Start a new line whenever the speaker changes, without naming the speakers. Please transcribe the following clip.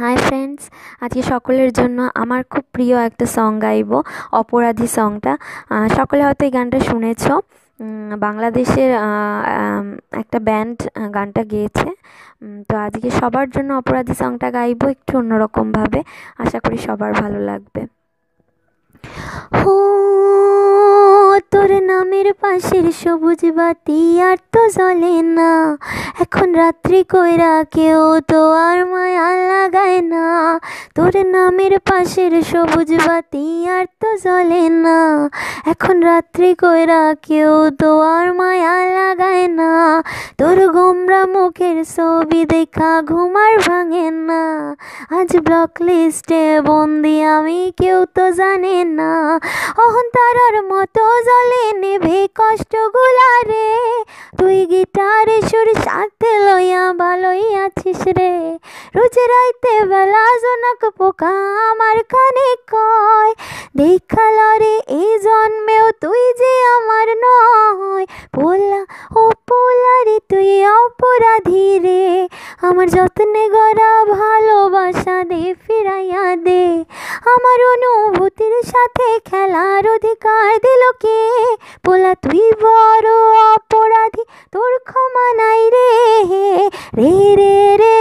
hi friends আজকে সকলের জন্য আমার খুব প্রিয় একটা সং গাইব অপরাধী সংটা সকলে হয়তো এই গানটা শুনেছ বাংলাদেশের একটা ব্যান্ড গানটা গেয়েছে তো আজকে সবার জন্য অপরাধী সংটা গাইব একটু অন্যরকমভাবে আশা করি সবার ভালো লাগবে
হো তোর নামের পাশের সবুজ বাতি আর তো জ্বলে না এখন রাত্রি কইরা কেউ তো আর মায়া তোর নামের পাশের সবুজ বাতি আর তো জ্বলে না এখন রাত্রি কইরা কেউ তো আর মায়া লাগায় না তোর গোমরা মুখের ছবি দেখা ঘুমার ভাঙে না আজ ব্লক লিস্টে বন্দি আমি কেউ তো জানে না তার মতো জ্বলে নেভে কষ্টগুলা রে তুই গিটারে সুর সাথে লইয়া ভালোই আছিস রে রোজ রাইতে বেলা জনক পোকা আমার কানে কয় দেখাল রে এই জন্মেও তুই যে আমার নয় পোলা ও পোলা রে তুই অপরাধী রে আমার যত্নে গড়া ভালোবাসা দে ফিরাইয়া দে আমার অনুভূতির সাথে খেলার অধিকার দিল কে পোলা তুই বড় অপরাধী re re re